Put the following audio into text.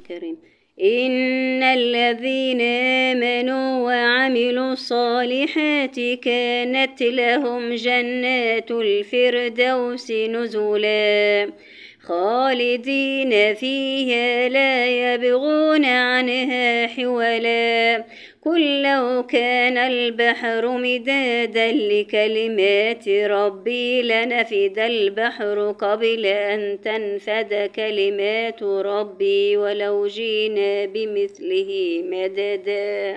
الكريم إن الذين آمنوا الصالحات كانت لهم جنات الفردوس نزلا خالدين فيها لا يبغون عنها حولا قل لو كان البحر مدادا لكلمات ربي لنفد البحر قبل أن تنفد كلمات ربي ولو جينا بمثله مددا